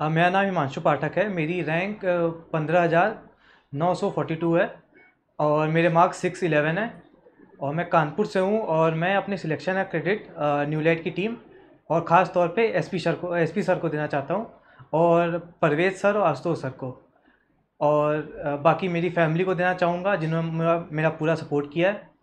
हाँ, मेरा नाम हिमांशु पाठक है मेरी रैंक पंद्रह हज़ार नौ सौ फोर्टी टू है और मेरे मार्क्स सिक्स इलेवन है और मैं कानपुर से हूँ और मैं अपने सिलेक्शन है क्रेडिट न्यूलाइट की टीम और ख़ास तौर पे एसपी सर को एसपी सर को देना चाहता हूँ और परवेज सर और आशुतोष सर को और बाकी मेरी फैमिली को देना चाहूँगा जिन्होंने मेरा पूरा सपोर्ट किया है